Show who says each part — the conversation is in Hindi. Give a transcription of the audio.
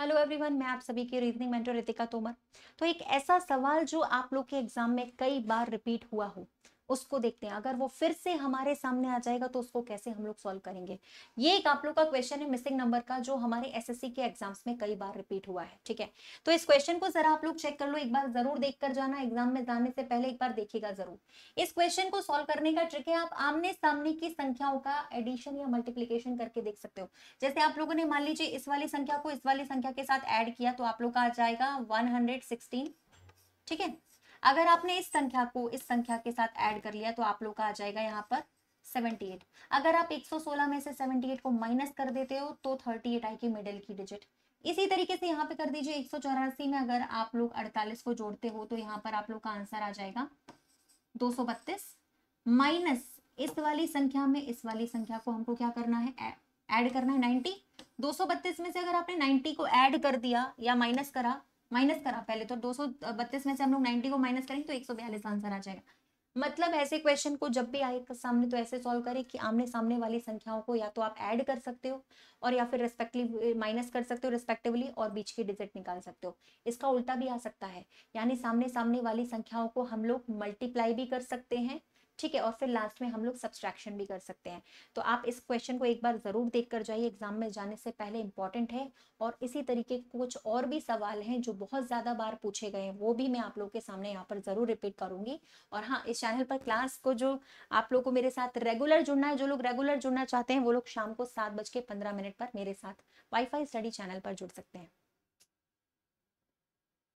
Speaker 1: हेलो एवरीवन मैं आप सभी की रीजनिंग मेंटर रितिका तोमर तो एक ऐसा सवाल जो आप लोग के एग्जाम में कई बार रिपीट हुआ हो उसको देखते हैं अगर वो फिर से हमारे सामने आ जाएगा तो उसको कैसे हम लोग सॉल्व करेंगे ये एक आप लोग का क्वेश्चन है मिसिंग नंबर का जो हमारे एसएससी के एग्जाम्स में कई बार रिपीट हुआ है ठीक है तो इस क्वेश्चन को जरा आप लोग चेक कर लो एक बार जरूर देख कर जाना एग्जाम में जाने से पहले एक बार देखिएगा जरूर इस क्वेश्चन को सोल्व करने का ट्रिक है आप आमने सामने की संख्याओं का एडिशन या मल्टीप्लीकेशन करके देख सकते हो जैसे आप लोगों ने मान लीजिए इस वाली संख्या को इस वाली संख्या के साथ एड किया तो आप लोग का आ जाएगा वन ठीक है अगर आपने इस संख्या को इस संख्या के साथ ऐड कर लिया तो आप लोग का आ जाएगा यहाँ पर 78 अगर आप 116 में से 78 को माइनस कर देते हो तो 38 आएगी मिडिल की डिजिट इसी तरीके से यहाँ पे कर दीजिए एक में अगर आप लोग अड़तालीस को जोड़ते हो तो यहाँ पर आप लोग का आंसर आ जाएगा दो माइनस इस वाली संख्या में इस वाली संख्या को हमको क्या करना है ऐड करना है 90 दो में से अगर आपने 90 को ऐड कर दिया या माइनस करा माइनस करा पहले तो दो में से हम लोग नाइनटी को माइनस करेंगे तो एक आंसर आ जाएगा मतलब ऐसे क्वेश्चन को जब भी आए सामने तो ऐसे सॉल्व करें कि आमने सामने वाली संख्याओं को या तो आप ऐड कर सकते हो और या फिर रेस्पेक्टिवली माइनस कर सकते हो रेस्पेक्टिवली और बीच की डिजिट निकाल सकते हो इसका उल्टा भी आ सकता है यानी सामने सामने वाली संख्याओं को हम लोग मल्टीप्लाई भी कर सकते हैं ठीक है और फिर लास्ट में हम लोग सब्सट्रैक्शन भी कर सकते हैं तो आप इस क्वेश्चन को एक बार ज़रूर देख कर जाइए एग्जाम में जाने से पहले इंपॉर्टेंट है और इसी तरीके कुछ और भी सवाल हैं जो बहुत ज़्यादा बार पूछे गए हैं वो भी मैं आप लोग के सामने यहाँ पर ज़रूर रिपीट करूंगी और हाँ इस चैनल पर क्लास को जो आप लोग को मेरे साथ रेगुलर जुड़ना है जो लोग रेगुलर जुड़ना चाहते हैं वो लोग शाम को सात बज के पंद्रह मिनट पर मेरे साथ वाई स्टडी चैनल पर जुड़ सकते हैं